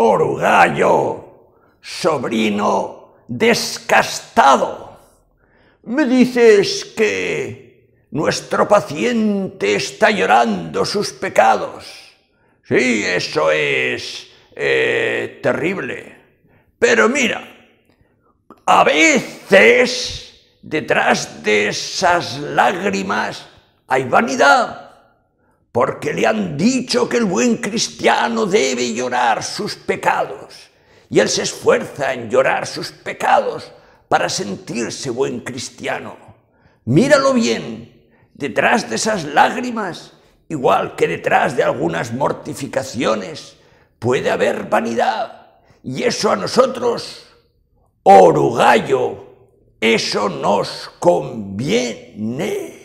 Orgallo, sobrino descastado, me dices que nuestro paciente está llorando sus pecados. Sí, eso es eh, terrible. Pero mira, a veces detrás de esas lágrimas hay vanidad porque le han dicho que el buen cristiano debe llorar sus pecados, y él se esfuerza en llorar sus pecados para sentirse buen cristiano. Míralo bien, detrás de esas lágrimas, igual que detrás de algunas mortificaciones, puede haber vanidad, y eso a nosotros, orugallo, eso nos conviene.